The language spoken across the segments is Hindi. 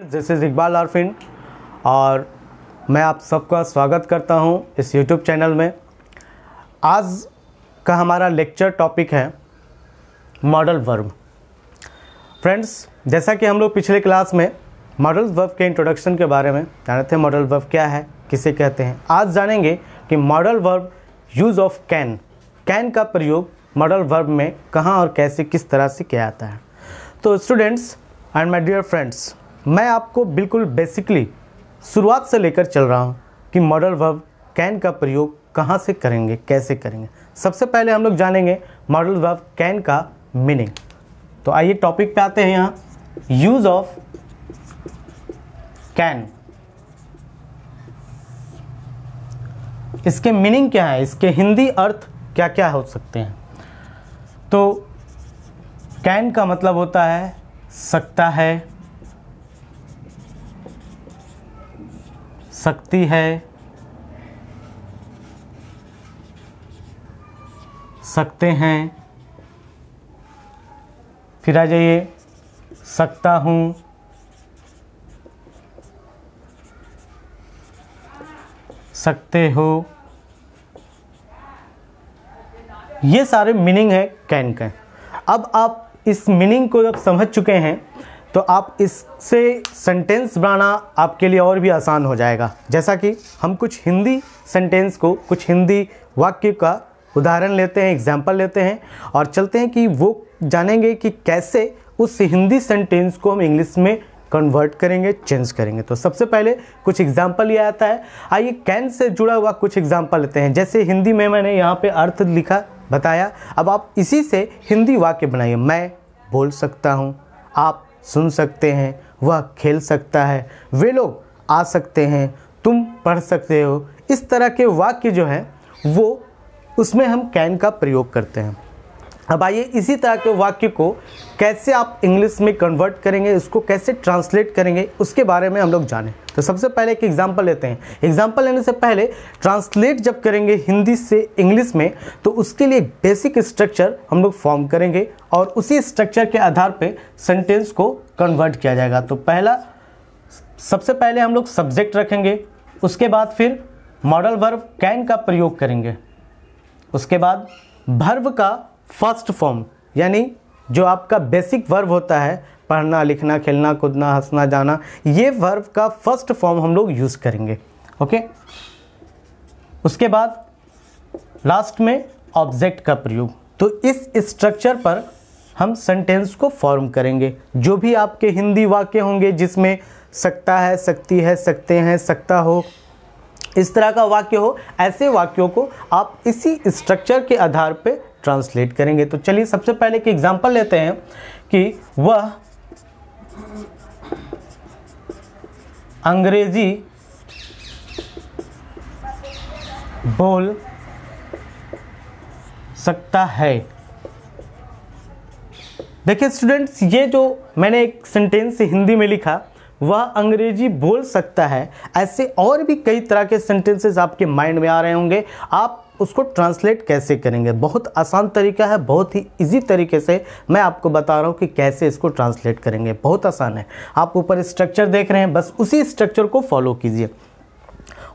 दिस इज़ इकबाल आरफिन और मैं आप सबका स्वागत करता हूं इस यूट्यूब चैनल में आज का हमारा लेक्चर टॉपिक है मॉडल वर्ब फ्रेंड्स जैसा कि हम लोग पिछले क्लास में मॉडल वर्ब के इंट्रोडक्शन के बारे में जाने थे मॉडल वर्ब क्या है किसे कहते हैं आज जानेंगे कि modal verb use of can can का प्रयोग मॉडल वर्ब में कहाँ और कैसे किस तरह से किया जाता है तो students and my dear friends मैं आपको बिल्कुल बेसिकली शुरुआत से लेकर चल रहा हूँ कि मॉडल वर्ब कैन का प्रयोग कहाँ से करेंगे कैसे करेंगे सबसे पहले हम लोग जानेंगे मॉडल वर्ब कैन का मीनिंग तो आइए टॉपिक पे आते हैं यहाँ यूज ऑफ कैन इसके मीनिंग क्या है इसके हिंदी अर्थ क्या क्या हो सकते हैं तो कैन का मतलब होता है सकता है सकती है सकते हैं फिर आ जाइए सकता हूँ सकते हो ये सारे मीनिंग है कैन के अब आप इस मीनिंग को जब समझ चुके हैं तो आप इससे सेंटेंस बनाना आपके लिए और भी आसान हो जाएगा जैसा कि हम कुछ हिंदी सेंटेंस को कुछ हिंदी वाक्य का उदाहरण लेते हैं एग्जाम्पल लेते हैं और चलते हैं कि वो जानेंगे कि कैसे उस हिंदी सेंटेंस को हम इंग्लिश में कन्वर्ट करेंगे चेंज करेंगे तो सबसे पहले कुछ एग्जाम्पल ये आता है आइए कैन से जुड़ा हुआ कुछ एग्जाम्पल लेते हैं जैसे हिंदी में मैंने यहाँ पे अर्थ लिखा बताया अब आप इसी से हिंदी वाक्य बनाइए मैं बोल सकता हूँ आप सुन सकते हैं वह खेल सकता है वे लोग आ सकते हैं तुम पढ़ सकते हो इस तरह के वाक्य जो है वो उसमें हम कैन का प्रयोग करते हैं अब आइए इसी तरह के वाक्य को कैसे आप इंग्लिश में कन्वर्ट करेंगे इसको कैसे ट्रांसलेट करेंगे उसके बारे में हम लोग जानें तो सबसे पहले एक एग्जाम्पल लेते हैं एग्जाम्पल लेने से पहले ट्रांसलेट जब करेंगे हिंदी से इंग्लिश में तो उसके लिए बेसिक स्ट्रक्चर हम लोग फॉर्म करेंगे और उसी स्ट्रक्चर के आधार पर सेंटेंस को कन्वर्ट किया जाएगा तो पहला सबसे पहले हम लोग सब्जेक्ट रखेंगे उसके बाद फिर मॉडल वर्ब कैन का प्रयोग करेंगे उसके बाद भर्व का फर्स्ट फॉर्म यानी जो आपका बेसिक वर्ब होता है पढ़ना लिखना खेलना कूदना हंसना जाना ये वर्ब का फर्स्ट फॉर्म हम लोग यूज़ करेंगे ओके उसके बाद लास्ट में ऑब्जेक्ट का प्रयोग तो इस स्ट्रक्चर पर हम सेंटेंस को फॉर्म करेंगे जो भी आपके हिंदी वाक्य होंगे जिसमें सकता है सकती है सकते हैं सकता हो इस तरह का वाक्य हो ऐसे वाक्यों को आप इसी स्ट्रक्चर के आधार पर ट्रांसलेट करेंगे तो चलिए सबसे पहले एक एग्जाम्पल लेते हैं कि वह अंग्रेजी बोल सकता है देखिए स्टूडेंट्स ये जो मैंने एक सेंटेंस हिंदी में लिखा वह अंग्रेजी बोल सकता है ऐसे और भी कई तरह के सेंटेंसेस आपके माइंड में आ रहे होंगे आप उसको ट्रांसलेट कैसे करेंगे बहुत आसान तरीका है बहुत ही इजी तरीके से मैं आपको बता रहा हूँ कि कैसे इसको ट्रांसलेट करेंगे बहुत आसान है आप ऊपर स्ट्रक्चर देख रहे हैं बस उसी स्ट्रक्चर को फॉलो कीजिए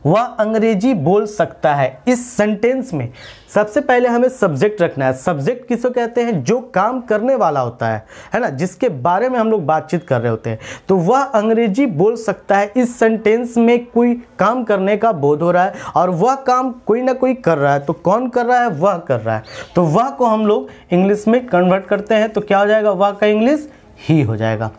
वह अंग्रेजी बोल सकता है इस सेंटेंस में सबसे पहले हमें सब्जेक्ट रखना है सब्जेक्ट किसको कहते हैं जो काम करने वाला होता है है ना जिसके बारे में हम लोग बातचीत कर रहे होते हैं तो वह अंग्रेजी बोल सकता है इस सेंटेंस में कोई काम करने का बोध हो रहा है और वह काम कोई ना कोई कर रहा है तो कौन कर रहा है वह कर रहा है तो वह को हम लोग इंग्लिश में कन्वर्ट करते हैं तो क्या हो जाएगा वह का इंग्लिश ही हो जाएगा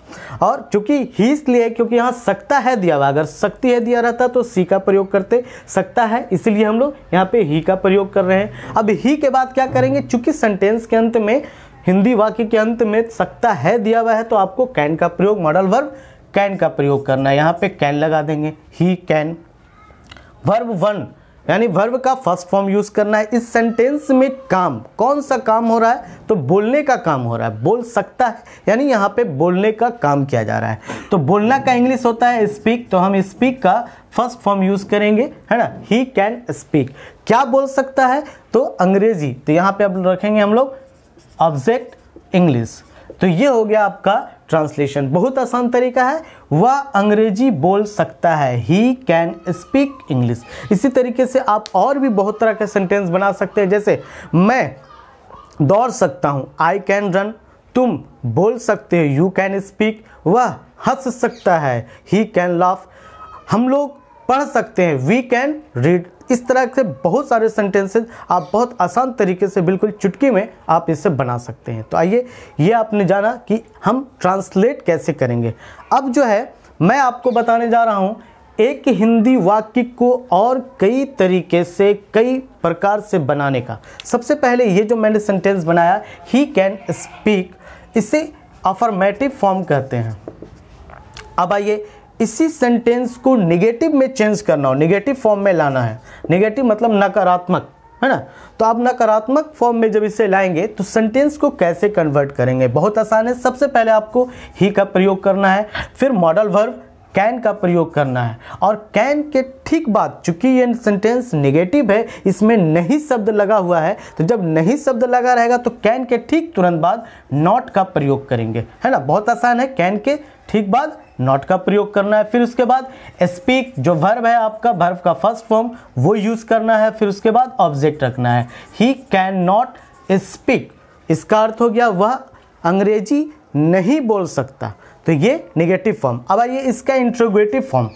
और चूंकि ही इसलिए क्योंकि यहाँ सकता है दिया हुआ अगर सकती है दिया रहता तो सी का प्रयोग करते सकता है इसलिए हम लोग यहाँ पे ही का प्रयोग कर रहे हैं अब ही के बाद क्या करेंगे चूंकि सेंटेंस के अंत में हिंदी वाक्य के अंत में सकता है दिया हुआ है तो आपको कैन का प्रयोग मॉडल वर्ब कैन का प्रयोग करना है यहाँ पे कैन लगा देंगे ही कैन वर्ब वन यानी वर्ब का फर्स्ट फॉर्म यूज करना है इस सेंटेंस में काम कौन सा काम हो रहा है तो बोलने का काम हो रहा है बोल सकता है यानी यहाँ पे बोलने का काम किया जा रहा है तो बोलना का इंग्लिश होता है स्पीक तो हम स्पीक का फर्स्ट फॉर्म यूज करेंगे है ना ही कैन स्पीक क्या बोल सकता है तो अंग्रेजी तो यहाँ पे अब रखेंगे हम लोग ऑब्जेक्ट इंग्लिश तो ये हो गया आपका ट्रांसलेशन बहुत आसान तरीका है वह अंग्रेजी बोल सकता है ही कैन स्पीक इंग्लिश इसी तरीके से आप और भी बहुत तरह के सेंटेंस बना सकते हैं जैसे मैं दौड़ सकता हूँ आई कैन रन तुम बोल सकते हो यू कैन स्पीक वह हंस सकता है ही कैन लाफ हम लोग पढ़ सकते हैं वी कैन रीड इस तरह से बहुत सारे सेंटेंसेज आप बहुत आसान तरीके से बिल्कुल चुटकी में आप इसे बना सकते हैं तो आइए ये आपने जाना कि हम ट्रांसलेट कैसे करेंगे अब जो है मैं आपको बताने जा रहा हूँ एक हिंदी वाक्य को और कई तरीके से कई प्रकार से बनाने का सबसे पहले ये जो मैंने सेंटेंस बनाया ही कैन स्पीक इसे अफर्मेटिव फॉर्म कहते हैं अब आइए इसी सेंटेंस को निगेटिव में चेंज करना हो निगेटिव फॉर्म में लाना है निगेटिव मतलब नकारात्मक है ना तो आप नकारात्मक फॉर्म में जब इसे लाएंगे तो सेंटेंस को कैसे कन्वर्ट करेंगे बहुत आसान है सबसे पहले आपको ही का प्रयोग करना है फिर मॉडल वर्ब कैन का प्रयोग करना है और कैन के ठीक बाद चूंकि ये सेंटेंस नेगेटिव है इसमें नहीं शब्द लगा हुआ है तो जब नहीं शब्द लगा रहेगा तो कैन के ठीक तुरंत बाद नॉट का प्रयोग करेंगे है ना बहुत आसान है कैन के ठीक बाद नॉट का प्रयोग करना है फिर उसके बाद स्पीक जो वर्ब है आपका वर्ब का फर्स्ट फॉर्म वो यूज़ करना है फिर उसके बाद ऑब्जेक्ट रखना है ही कैन नॉट स्पीक इसका अर्थ हो गया वह अंग्रेजी नहीं बोल सकता तो ये निगेटिव फॉर्म अब आइए इसका interrogative form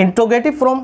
interrogative form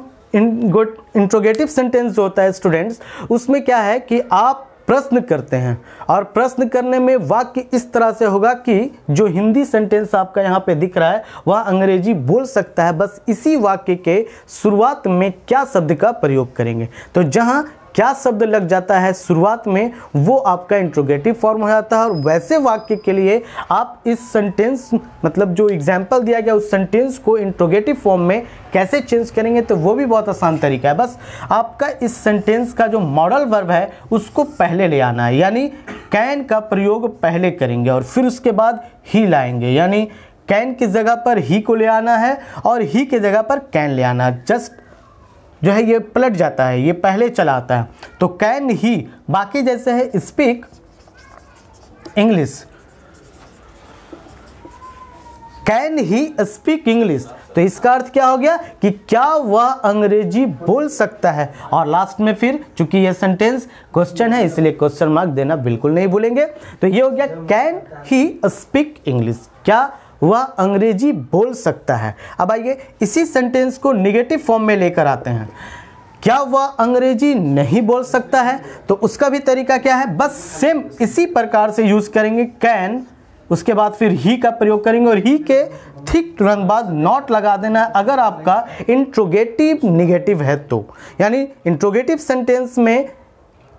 interrogative sentence जो होता है स्टूडेंट्स उसमें क्या है कि आप प्रश्न करते हैं और प्रश्न करने में वाक्य इस तरह से होगा कि जो हिंदी सेंटेंस आपका यहाँ पे दिख रहा है वह अंग्रेजी बोल सकता है बस इसी वाक्य के शुरुआत में क्या शब्द का प्रयोग करेंगे तो जहाँ क्या शब्द लग जाता है शुरुआत में वो आपका इंट्रोगेटिव फॉर्म हो जाता है और वैसे वाक्य के लिए आप इस सेंटेंस मतलब जो एग्जाम्पल दिया गया उस सेंटेंस को इंट्रोगेटिव फॉर्म में कैसे चेंज करेंगे तो वो भी बहुत आसान तरीका है बस आपका इस सेंटेंस का जो मॉडल वर्ब है उसको पहले ले आना है यानी कैन का प्रयोग पहले करेंगे और फिर उसके बाद ही लाएंगे यानी कैन की जगह पर ही को ले आना है और ही की जगह पर कैन ले आना जस्ट जो है ये पलट जाता है ये पहले चला आता है तो कैन ही बाकी जैसे है speak English can he speak English तो इसका अर्थ क्या हो गया कि क्या वह अंग्रेजी बोल सकता है और लास्ट में फिर चूंकि यह सेंटेंस क्वेश्चन है इसलिए क्वेश्चन मार्क देना बिल्कुल नहीं भूलेंगे तो ये हो गया कैन ही स्पीक इंग्लिश क्या वह अंग्रेजी बोल सकता है अब आइए इसी सेंटेंस को निगेटिव फॉर्म में लेकर आते हैं क्या वह अंग्रेजी नहीं बोल सकता है तो उसका भी तरीका क्या है बस सेम इसी प्रकार से यूज़ करेंगे कैन उसके बाद फिर ही का प्रयोग करेंगे और ही के ठीक तुरंत बाद नॉट लगा देना है अगर आपका इंट्रोगेटिव निगेटिव है तो यानी इंट्रोगेटिव सेंटेंस में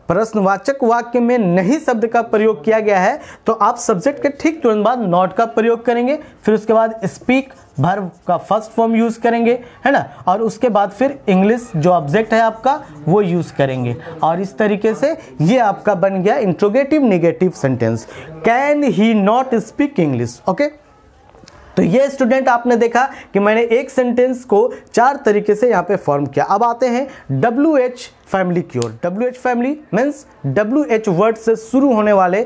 प्रश्नवाचक वाक्य में नहीं शब्द का प्रयोग किया गया है तो आप सब्जेक्ट के ठीक तुरंत बाद नॉट का प्रयोग करेंगे फिर उसके बाद स्पीक भर्व का फर्स्ट फॉर्म यूज़ करेंगे है ना और उसके बाद फिर इंग्लिश जो ऑब्जेक्ट है आपका वो यूज़ करेंगे और इस तरीके से ये आपका बन गया interrogative negative sentence can he not speak English okay तो ये स्टूडेंट आपने देखा कि मैंने एक सेंटेंस को चार तरीके से यहाँ पे फॉर्म किया अब आते हैं डब्ल्यू एच फैमिली की ओर W H family means W H word से शुरू होने वाले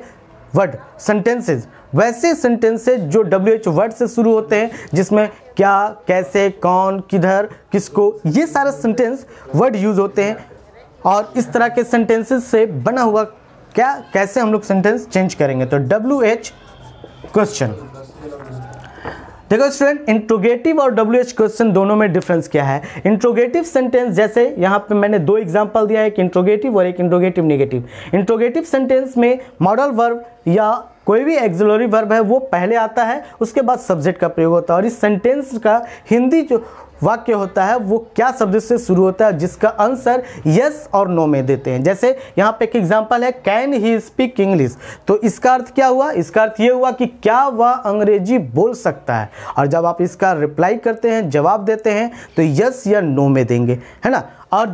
वर्ड सेंटेंसेज वैसे सेंटेंसेज जो डब्ल्यू एच वर्ड से शुरू होते हैं जिसमें क्या कैसे कौन किधर किसको ये सारे सेंटेंस वर्ड यूज होते हैं और इस तरह के सेंटेंसेज से बना हुआ क्या कैसे हम लोग सेंटेंस चेंज करेंगे तो डब्ल्यू एच क्वेश्चन देखो स्टूडेंट इंट्रोगेटिव और डब्ल्यू क्वेश्चन दोनों में डिफरेंस क्या है इंट्रोगेटिव सेंटेंस जैसे यहाँ पे मैंने दो एग्जाम्पल दिया एक इंट्रोगेटिव और एक इंट्रोगेटिव निगेटिव इंट्रोगेटिव सेंटेंस में मॉडल वर्ब या कोई भी एक्जलोरी वर्ब है वो पहले आता है उसके बाद सब्जेक्ट का प्रयोग होता है और इस सेंटेंस का हिंदी जो वाक्य होता है वो क्या शब्द से शुरू होता है जिसका आंसर यस और नो में देते हैं जैसे यहाँ पे एक एग्जाम्पल है कैन ही स्पीक इंग्लिश तो इसका अर्थ क्या हुआ इसका अर्थ ये हुआ कि क्या वह अंग्रेजी बोल सकता है और जब आप इसका रिप्लाई करते हैं जवाब देते हैं तो यस या नो में देंगे है ना और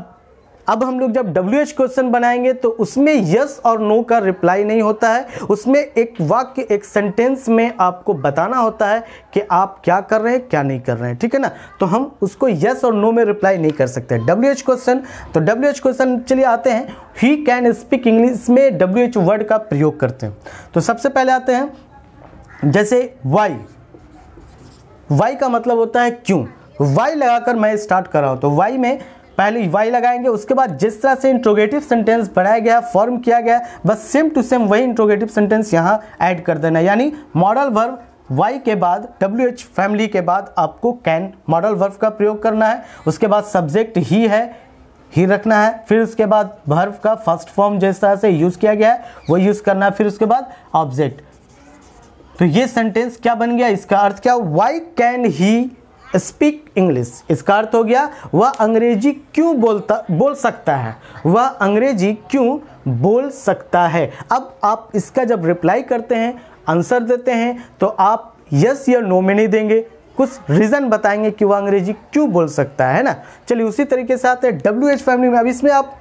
अब हम लोग जब डब्ल्यू क्वेश्चन बनाएंगे तो उसमें यस और नो का रिप्लाई नहीं होता है उसमें एक वाक्य एक सेंटेंस में आपको बताना होता है कि आप क्या कर रहे हैं क्या नहीं कर रहे हैं ठीक है ना तो हम उसको यस और नो में रिप्लाई नहीं कर सकते डब्ल्यू क्वेश्चन तो डब्ल्यू क्वेश्चन चलिए आते हैं ही कैन स्पीक इंग्लिश में डब्ल्यू वर्ड का प्रयोग करते हैं तो सबसे पहले आते हैं जैसे वाई वाई का मतलब होता है क्यों वाई लगाकर मैं स्टार्ट कर रहा हूं तो वाई में पहले वाई लगाएंगे उसके बाद जिस तरह से इंट्रोगेटिव सेंटेंस बनाया गया फॉर्म किया गया बस सेम टू सेम वही इंट्रोगेटिव सेंटेंस यहाँ ऐड कर देना यानी मॉडल वर्ब वाई के बाद डब्ल्यू एच फैमिली के बाद आपको कैन मॉडल वर्फ का प्रयोग करना है उसके बाद सब्जेक्ट ही है ही रखना है फिर उसके बाद वर्फ का फर्स्ट फॉर्म जिस तरह से यूज़ किया गया है वो यूज़ करना है फिर उसके बाद ऑब्जेक्ट तो ये सेंटेंस क्या बन गया इसका अर्थ क्या why can he speak English इसका अर्थ हो गया वह अंग्रेजी क्यों बोलता बोल सकता है वह अंग्रेजी क्यों बोल सकता है अब आप इसका जब रिप्लाई करते हैं आंसर देते हैं तो आप यस या नो में नहीं देंगे कुछ रीज़न बताएंगे कि वह अंग्रेजी क्यों बोल सकता है ना चलिए उसी तरीके से आते हैं डब्ल्यू एच फैमिली में अब इसमें आप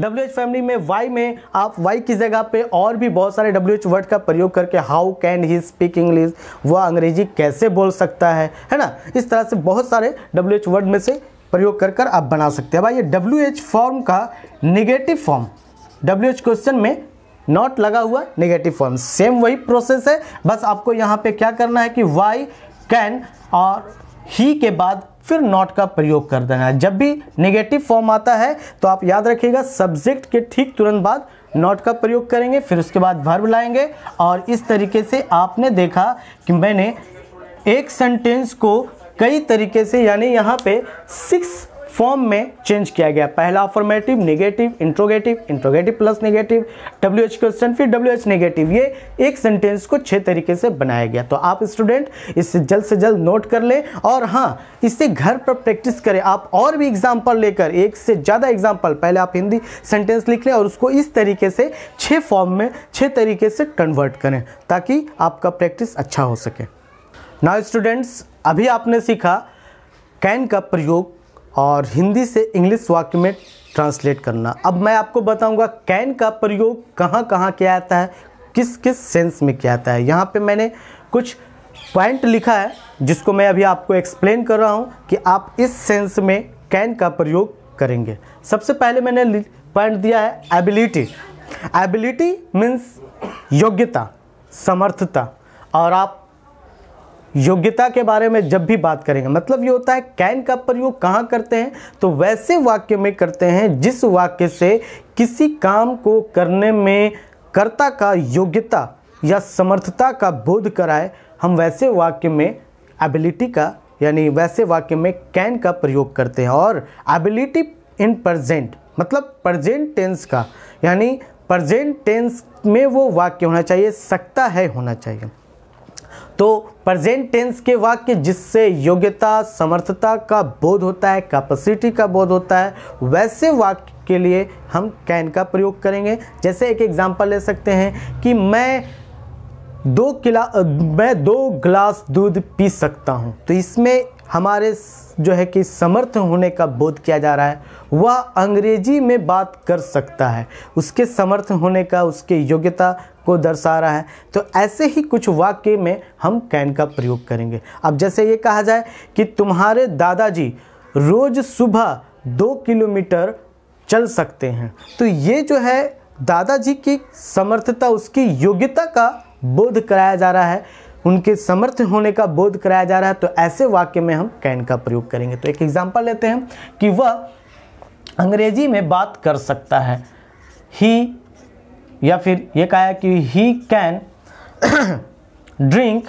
डब्ल्यू एच फैमिली में वाई में आप वाई की जगह पे और भी बहुत सारे डब्ल्यू एच वर्ड का प्रयोग करके how can he speak English वह अंग्रेजी कैसे बोल सकता है है ना इस तरह से बहुत सारे डब्ल्यू एच वर्ड में से प्रयोग कर कर आप बना सकते हैं भाई ये डब्ल्यू एच फॉर्म का negative form W H question में नॉट लगा हुआ निगेटिव फॉर्म सेम वही प्रोसेस है बस आपको यहाँ पे क्या करना है कि वाई कैन और ही के बाद फिर नॉट का प्रयोग कर देना है जब भी नेगेटिव फॉर्म आता है तो आप याद रखिएगा सब्जेक्ट के ठीक तुरंत बाद नॉट का प्रयोग करेंगे फिर उसके बाद वर्ब लाएंगे और इस तरीके से आपने देखा कि मैंने एक सेंटेंस को कई तरीके से यानी यहाँ पे सिक्स फॉर्म में चेंज किया गया पहला affirmative negative interrogative interrogative plus negative W H question फिर डब्ल्यू एच नेगेटिव ये एक सेंटेंस को छः तरीके से बनाया गया तो आप स्टूडेंट इससे जल्द से जल्द नोट कर लें और हाँ इससे घर पर प्रैक्टिस करें आप और भी एग्जाम्पल लेकर एक से ज़्यादा एग्जाम्पल पहले आप हिंदी सेंटेंस लिख लें और उसको इस तरीके से छः फॉर्म में छः तरीके से कन्वर्ट करें ताकि आपका प्रैक्टिस अच्छा हो सके नाउ स्टूडेंट्स अभी आपने सीखा कैन का प्रयोग और हिंदी से इंग्लिश वाक्य में ट्रांसलेट करना अब मैं आपको बताऊंगा कैन का प्रयोग कहाँ कहाँ किया जाता है किस किस सेंस में किया जाता है यहाँ पे मैंने कुछ पॉइंट लिखा है जिसको मैं अभी आपको एक्सप्लेन कर रहा हूँ कि आप इस सेंस में कैन का प्रयोग करेंगे सबसे पहले मैंने पॉइंट दिया है एबिलिटी एबिलिटी मीन्स योग्यता समर्थता और आप योग्यता के बारे में जब भी बात करेंगे मतलब ये होता है कैन का प्रयोग कहाँ करते हैं तो वैसे वाक्य में करते हैं जिस वाक्य से किसी काम को करने में कर्ता का योग्यता या समर्थता का बोध कराए हम वैसे वाक्य में एबिलिटी का यानी वैसे वाक्य में कैन का प्रयोग करते हैं और एबिलिटी इन प्रजेंट मतलब प्रजेंट टेंस का यानी प्रजेंट टेंस में वो वाक्य होना चाहिए सकता है होना चाहिए तो प्रेजेंट टेंस के वाक्य जिससे योग्यता समर्थता का बोध होता है कैपेसिटी का बोध होता है वैसे वाक्य के लिए हम कैन का प्रयोग करेंगे जैसे एक एग्जांपल ले सकते हैं कि मैं दो किला मैं दो ग्लास दूध पी सकता हूँ तो इसमें हमारे जो है कि समर्थ होने का बोध किया जा रहा है वह अंग्रेजी में बात कर सकता है उसके समर्थ होने का उसके योग्यता को दर्शा रहा है तो ऐसे ही कुछ वाक्य में हम कैन का प्रयोग करेंगे अब जैसे ये कहा जाए कि तुम्हारे दादाजी रोज़ सुबह दो किलोमीटर चल सकते हैं तो ये जो है दादाजी की समर्थता उसकी योग्यता का बोध कराया जा रहा है उनके समर्थ होने का बोध कराया जा रहा है तो ऐसे वाक्य में हम कैन का प्रयोग करेंगे तो एक एग्जाम्पल लेते हैं कि वह अंग्रेजी में बात कर सकता है ही या फिर ये कहा कि he can drink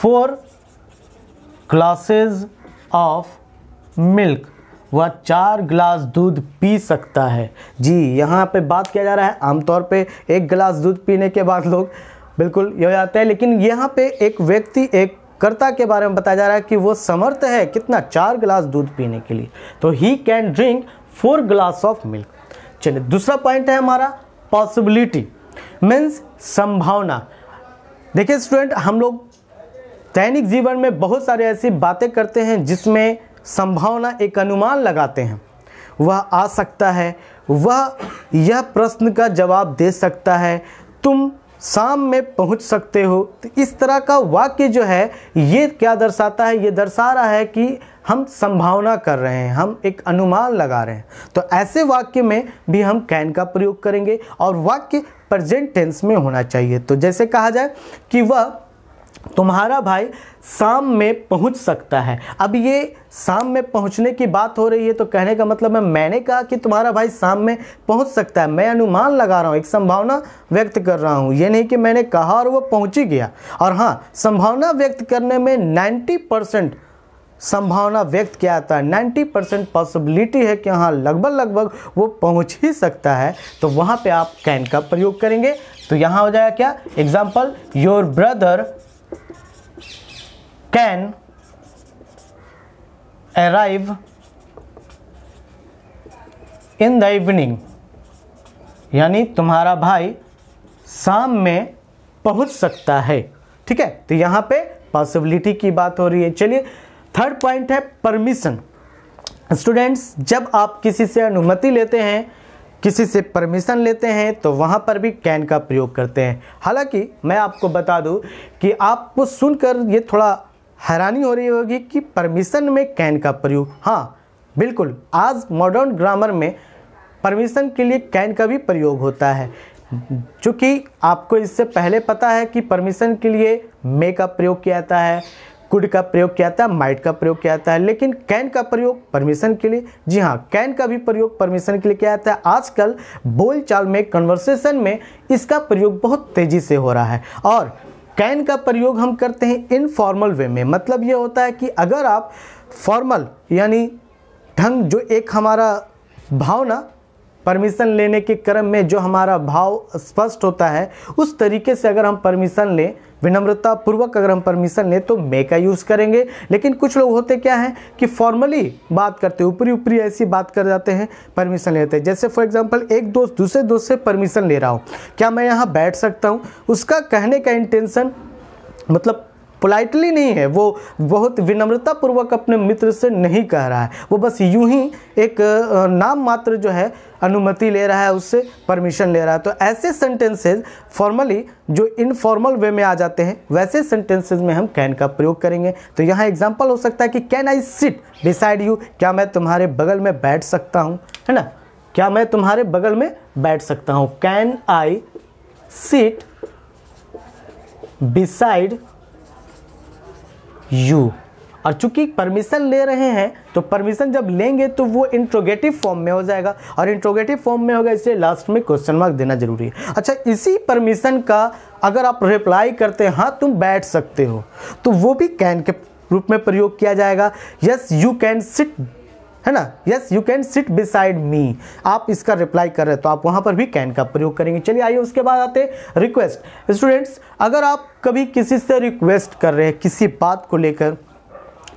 four glasses of milk वह चार गिलास दूध पी सकता है जी यहाँ पे बात किया जा रहा है आमतौर पे एक गिलास दूध पीने के बाद लोग बिल्कुल ये हो जाते हैं लेकिन यहाँ पे एक व्यक्ति एक कर्ता के बारे में बताया जा रहा है कि वो समर्थ है कितना चार गिलास दूध पीने के लिए तो he can drink four glass of milk चलिए दूसरा पॉइंट है हमारा पॉसिबिलिटी मीन्स संभावना देखिए स्टूडेंट हम लोग दैनिक जीवन में बहुत सारी ऐसी बातें करते हैं जिसमें संभावना एक अनुमान लगाते हैं वह आ सकता है वह यह प्रश्न का जवाब दे सकता है तुम शाम में पहुंच सकते हो तो इस तरह का वाक्य जो है ये क्या दर्शाता है ये दर्शा रहा है कि हम संभावना कर रहे हैं हम एक अनुमान लगा रहे हैं तो ऐसे वाक्य में भी हम कैन का प्रयोग करेंगे और वाक्य प्रेजेंट टेंस में होना चाहिए तो जैसे कहा जाए कि वह तुम्हारा भाई शाम में पहुंच सकता है अब ये शाम में पहुंचने की बात हो रही है तो कहने का मतलब है मैंने कहा कि तुम्हारा भाई शाम में पहुंच सकता है मैं अनुमान लगा रहा हूँ एक संभावना व्यक्त कर रहा हूँ ये नहीं कि मैंने कहा और वो पहुँच ही गया और हाँ संभावना व्यक्त करने में नाइन्टी परसेंट संभावना व्यक्त किया जाता है नाइन्टी परसेंट पॉसिबिलिटी है कि हाँ लगभग लगभग वो पहुंच ही सकता है तो वहाँ पे आप कैन का प्रयोग करेंगे तो यहाँ हो जाएगा क्या example your brother can arrive in the evening यानी तुम्हारा भाई शाम में पहुंच सकता है ठीक है तो यहां पे पॉसिबिलिटी की बात हो रही है चलिए थर्ड पॉइंट है परमिशन स्टूडेंट्स जब आप किसी से अनुमति लेते हैं किसी से परमिशन लेते हैं तो वहाँ पर भी कैन का प्रयोग करते हैं हालांकि मैं आपको बता दूं कि आपको सुनकर ये थोड़ा हैरानी हो रही होगी कि परमिशन में कैन का प्रयोग हाँ बिल्कुल आज मॉडर्न ग्रामर में परमिशन के लिए कैन का भी प्रयोग होता है चूँकि आपको इससे पहले पता है कि परमिशन के लिए मे का प्रयोग किया जाता है कुड का प्रयोग किया जाता है माइट का प्रयोग किया जाता है लेकिन कैन का प्रयोग परमिशन के लिए जी हाँ कैन का भी प्रयोग परमिशन के लिए किया जाता है आजकल बोलचाल में कन्वर्सेशन में इसका प्रयोग बहुत तेज़ी से हो रहा है और कैन का प्रयोग हम करते हैं इनफॉर्मल वे में मतलब ये होता है कि अगर आप फॉर्मल यानी ढंग जो एक हमारा भावना परमिशन लेने के क्रम में जो हमारा भाव स्पष्ट होता है उस तरीके से अगर हम परमिशन लें विनम्रता पूर्वक अगर हम परमिशन लें तो मे का यूज़ करेंगे लेकिन कुछ लोग होते क्या हैं कि फॉर्मली बात करते ऊपरी ऊपरी ऐसी बात कर जाते हैं परमिशन लेते हैं जैसे फॉर एग्जांपल एक दोस्त दूसरे दोस्त से परमिशन ले रहा हूँ क्या मैं यहाँ बैठ सकता हूँ उसका कहने का इंटेंशन मतलब पोलाइटली नहीं है वो बहुत विनम्रतापूर्वक अपने मित्र से नहीं कह रहा है वो बस यूं ही एक नाम मात्र जो है अनुमति ले रहा है उससे परमिशन ले रहा है तो ऐसे सेंटेंसेज फॉर्मली जो इनफॉर्मल वे में आ जाते हैं वैसे सेंटेंसेज में हम कैन का प्रयोग करेंगे तो यहाँ एग्जाम्पल हो सकता है कि can I sit beside you क्या मैं तुम्हारे बगल में बैठ सकता हूँ है ना क्या मैं तुम्हारे बगल में बैठ सकता हूँ can I sit beside you और चूंकि परमिशन ले रहे हैं तो परमिशन जब लेंगे तो वो इंट्रोगेटिव फॉर्म में हो जाएगा और इंट्रोगेटिव फॉर्म में होगा इसलिए लास्ट में क्वेश्चन मार्क देना जरूरी है अच्छा इसी परमिशन का अगर आप रिप्लाई करते हैं हाँ तुम बैठ सकते हो तो वो भी कैन के रूप में प्रयोग किया जाएगा यस यू कैन सिट है ना yes you can sit beside me आप इसका रिप्लाई कर रहे हैं तो आप वहाँ पर भी कैन का प्रयोग करेंगे चलिए आइए उसके बाद आते रिक्वेस्ट स्टूडेंट्स अगर आप कभी किसी से रिक्वेस्ट कर रहे हैं किसी बात को लेकर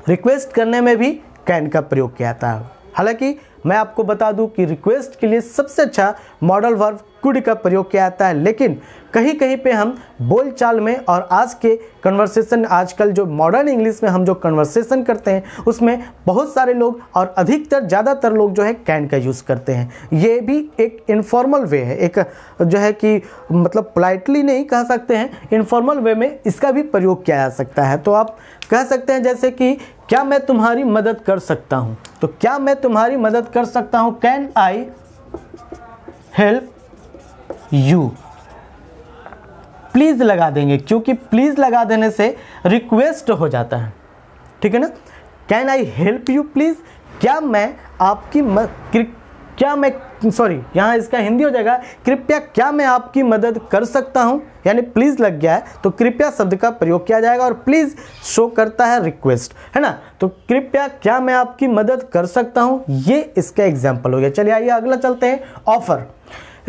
रिक्वेस्ट करने में भी कैन का प्रयोग किया जाता है हालांकि मैं आपको बता दूं कि रिक्वेस्ट के लिए सबसे अच्छा मॉडल वर्ब कुड का प्रयोग किया जाता है लेकिन कहीं कहीं पे हम बोलचाल में और आज के कन्वर्सेशन आजकल जो मॉडर्न इंग्लिश में हम जो कन्वर्सेशन करते हैं उसमें बहुत सारे लोग और अधिकतर ज़्यादातर लोग जो है कैन का यूज़ करते हैं ये भी एक इनफॉर्मल वे है एक जो है कि मतलब पोलाइटली नहीं कह सकते हैं इनफॉर्मल वे में इसका भी प्रयोग किया जा सकता है तो आप कह सकते हैं जैसे कि क्या मैं तुम्हारी मदद कर सकता हूँ तो क्या मैं तुम्हारी मदद कर सकता हूँ can I help you please लगा देंगे क्योंकि प्लीज़ लगा देने से रिक्वेस्ट हो जाता है ठीक है ना can I help you please क्या मैं आपकी म, क्या मैं सॉरी यहाँ इसका हिंदी हो जाएगा कृपया क्या मैं आपकी मदद कर सकता हूँ यानी प्लीज़ लग गया है तो कृपया शब्द का प्रयोग किया जाएगा और प्लीज़ शो करता है रिक्वेस्ट है ना तो कृपया क्या मैं आपकी मदद कर सकता हूँ ये इसका एग्जाम्पल हो गया चलिए आइए अगला चलते हैं ऑफ़र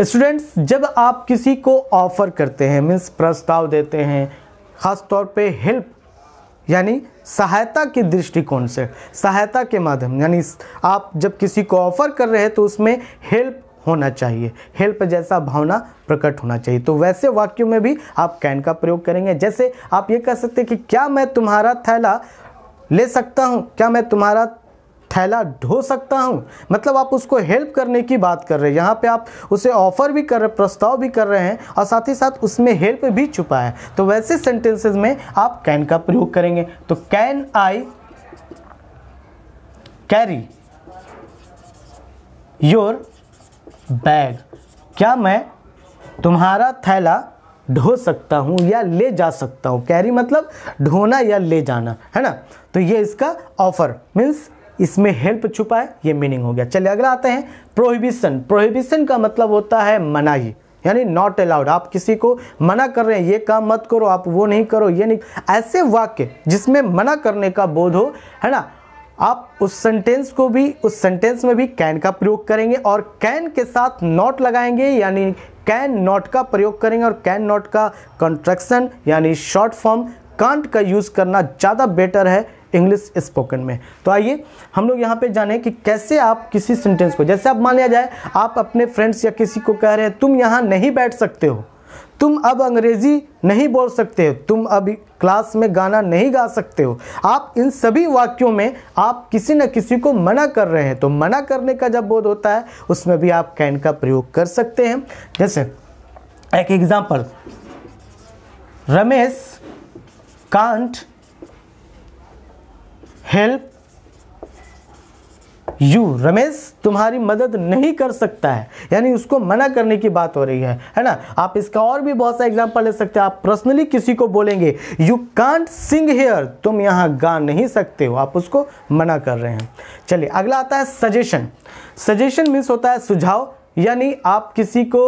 स्टूडेंट्स जब आप किसी को ऑफ़र करते हैं मीन्स प्रस्ताव देते हैं ख़ास तौर पे हेल्प यानी सहायता के दृष्टिकोण से सहायता के माध्यम यानी आप जब किसी को ऑफर कर रहे हैं तो उसमें हेल्प होना चाहिए हेल्प जैसा भावना प्रकट होना चाहिए तो वैसे वाक्यों में भी आप कैन का प्रयोग करेंगे जैसे आप ये कह सकते हैं कि क्या मैं तुम्हारा थैला ले सकता हूँ क्या मैं तुम्हारा थैला ढो सकता हूँ मतलब आप उसको हेल्प करने की बात कर रहे हैं यहाँ पे आप उसे ऑफर भी कर रहे प्रस्ताव भी कर रहे हैं और साथ ही साथ उसमें हेल्प भी छुपा है तो वैसे सेंटेंसेज में आप कैन का प्रयोग करेंगे तो can I carry your bag क्या मैं तुम्हारा थैला ढो सकता हूँ या ले जा सकता हूँ कैरी मतलब ढोना या ले जाना है ना तो ये इसका ऑफर मीन्स इसमें हेल्प छुपा है ये मीनिंग हो गया चलिए अगला आते हैं प्रोहिबिशन प्रोहिबिशन का मतलब होता है मनाही यानी नॉट अलाउड आप किसी को मना कर रहे हैं ये काम मत करो आप वो नहीं करो ये नहीं ऐसे वाक्य जिसमें मना करने का बोध हो है ना आप उस सेंटेंस को भी उस सेंटेंस में भी कैन का प्रयोग करेंगे और कैन के साथ नॉट लगाएंगे यानी कैन नॉट का प्रयोग करेंगे और कैन नॉट का कंट्रक्शन यानी शॉर्ट फॉर्म कांट का यूज़ करना ज़्यादा बेटर है इंग्लिश स्पोकन में तो आइए हम लोग यहाँ पे जाने कि कैसे आप किसी सेंटेंस को जैसे आप मान लिया जाए आप अपने फ्रेंड्स या किसी को कह रहे हैं तुम यहाँ नहीं बैठ सकते हो तुम अब अंग्रेजी नहीं बोल सकते हो तुम अब क्लास में गाना नहीं गा सकते हो आप इन सभी वाक्यों में आप किसी न किसी को मना कर रहे हैं तो मना करने का जब बोध होता है उसमें भी आप कैन का प्रयोग कर सकते हैं जैसे एक example Ramesh can't help you Ramesh तुम्हारी मदद नहीं कर सकता है यानी उसको मना करने की बात हो रही है है ना आप इसका और भी बहुत सा एग्जाम्पल ले सकते हैं आप पर्सनली किसी को बोलेंगे यू कांट सिंग हेयर तुम यहाँ गा नहीं सकते हो आप उसको मना कर रहे हैं चलिए अगला आता है सजेशन सजेशन मीन्स होता है सुझाव यानी आप किसी को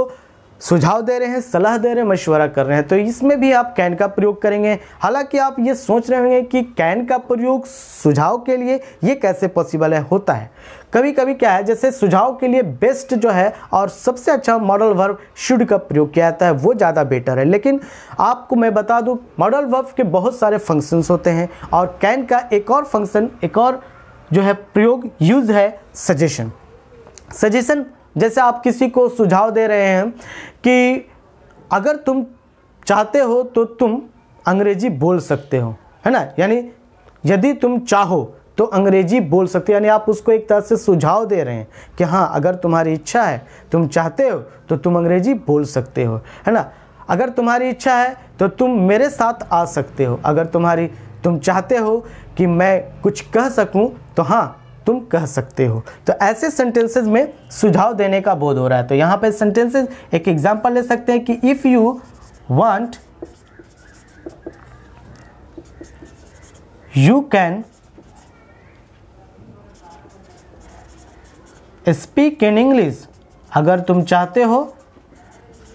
सुझाव दे रहे हैं सलाह दे रहे हैं मशवरा कर रहे हैं तो इसमें भी आप कैन का प्रयोग करेंगे हालांकि आप ये सोच रहे होंगे कि कैन का प्रयोग सुझाव के लिए ये कैसे पॉसिबल है होता है कभी कभी क्या है जैसे सुझाव के लिए बेस्ट जो है और सबसे अच्छा मॉडल वर्व शुड का प्रयोग किया जाता है वो ज़्यादा बेटर है लेकिन आपको मैं बता दूँ मॉडल वर्व के बहुत सारे फंक्शंस होते हैं और कैन का एक और फंक्शन एक और जो है प्रयोग यूज़ है सजेशन सजेशन जैसे आप किसी को सुझाव दे रहे हैं कि अगर तुम चाहते हो तो तुम अंग्रेजी बोल सकते हो है ना यानी यदि तुम चाहो तो अंग्रेजी बोल सकते हो यानी आप उसको एक तरह से सुझाव दे रहे हैं कि हाँ अगर तुम्हारी इच्छा है तुम चाहते हो तो तुम अंग्रेजी बोल सकते हो है ना अगर तुम्हारी इच्छा है तो तुम मेरे साथ आ सकते हो अगर तुम्हारी तुम चाहते हो कि मैं कुछ कह सकूं तो हाँ तुम कह सकते हो तो ऐसे सेंटेंसेज में सुझाव देने का बोध हो रहा है तो यहाँ पर सेंटेंसेज एक एग्जाम्पल ले सकते हैं कि if you want you can speak in English अगर तुम चाहते हो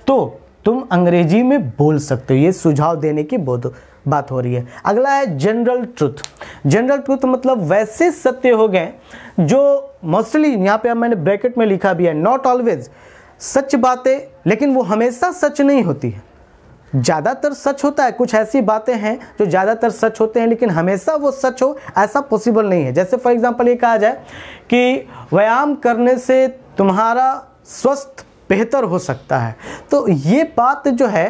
तो तुम अंग्रेजी में बोल सकते हो ये सुझाव देने की हो बात हो रही है अगला है जनरल ट्रुथ जनरल ट्रुथ मतलब वैसे सत्य हो गए जो मोस्टली यहाँ पे मैंने ब्रैकेट में लिखा भी है नॉट ऑलवेज सच बातें लेकिन वो हमेशा सच नहीं होती है ज़्यादातर सच होता है कुछ ऐसी बातें हैं जो ज़्यादातर सच होते हैं लेकिन हमेशा वो सच हो ऐसा पॉसिबल नहीं है जैसे फॉर एग्ज़ाम्पल ये कहा जाए कि व्यायाम करने से तुम्हारा स्वस्थ बेहतर हो सकता है तो ये बात जो है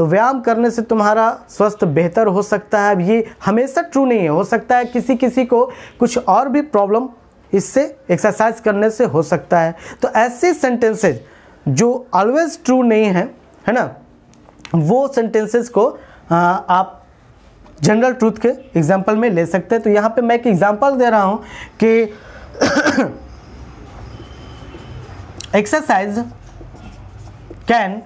तो व्यायाम करने से तुम्हारा स्वास्थ्य बेहतर हो सकता है अब ये हमेशा ट्रू नहीं है हो सकता है किसी किसी को कुछ और भी प्रॉब्लम इससे एक्सरसाइज करने से हो सकता है तो ऐसे सेंटेंसेज जो ऑलवेज ट्रू नहीं है है ना वो सेंटेंसेस को आ, आप जनरल ट्रूथ के एग्जाम्पल में ले सकते हैं तो यहाँ पे मैं एक एग्जाम्पल दे रहा हूँ कि exercise can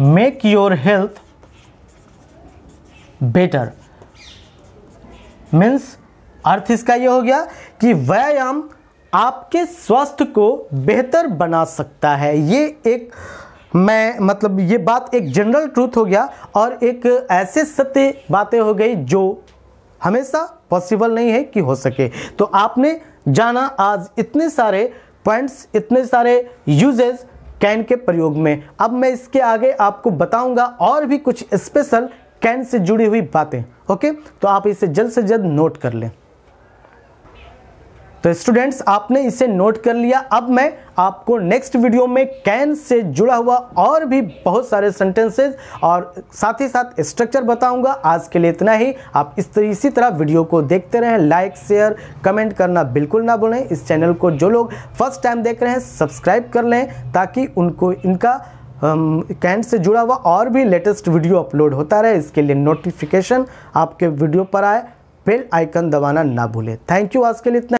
make your health better means अर्थ इसका यह हो गया कि व्यायाम आपके स्वास्थ्य को बेहतर बना सकता है ये एक मैं मतलब ये बात एक जनरल ट्रूथ हो गया और एक ऐसे सत्य बातें हो गई जो हमेशा पॉसिबल नहीं है कि हो सके तो आपने जाना आज इतने सारे पॉइंट्स इतने सारे यूजेस कैन के प्रयोग में अब मैं इसके आगे आपको बताऊंगा और भी कुछ स्पेशल कैन से जुड़ी हुई बातें ओके तो आप इसे जल्द से जल्द नोट कर लें तो स्टूडेंट्स आपने इसे नोट कर लिया अब मैं आपको नेक्स्ट वीडियो में कैन से जुड़ा हुआ और भी बहुत सारे सेंटेंसेज और साथ ही साथ स्ट्रक्चर बताऊंगा आज के लिए इतना ही आप इस तरह इसी तरह वीडियो को देखते रहें लाइक शेयर कमेंट करना बिल्कुल ना भूलें इस चैनल को जो लोग फर्स्ट टाइम देख रहे हैं सब्सक्राइब कर लें ताकि उनको इनका कैंट से जुड़ा हुआ और भी लेटेस्ट वीडियो अपलोड होता रहे इसके लिए नोटिफिकेशन आपके वीडियो पर आए बेल आइकन दबाना ना भूलें थैंक यू आज के लिए इतना